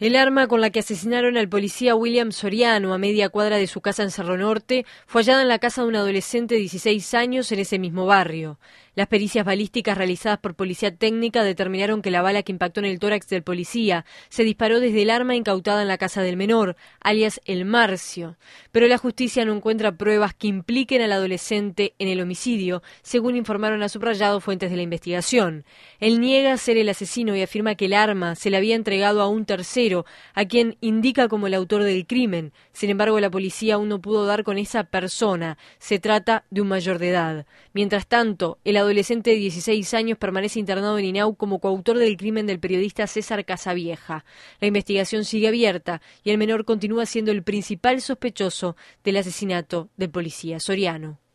El arma con la que asesinaron al policía William Soriano a media cuadra de su casa en Cerro Norte fue hallada en la casa de un adolescente de 16 años en ese mismo barrio. Las pericias balísticas realizadas por policía técnica determinaron que la bala que impactó en el tórax del policía se disparó desde el arma incautada en la casa del menor, alias el Marcio. Pero la justicia no encuentra pruebas que impliquen al adolescente en el homicidio, según informaron a subrayado fuentes de la investigación. Él niega ser el asesino y afirma que el arma se le había entregado a un tercero a quien indica como el autor del crimen. Sin embargo, la policía aún no pudo dar con esa persona. Se trata de un mayor de edad. Mientras tanto, el adolescente de 16 años permanece internado en INAU como coautor del crimen del periodista César Casavieja. La investigación sigue abierta y el menor continúa siendo el principal sospechoso del asesinato del policía soriano.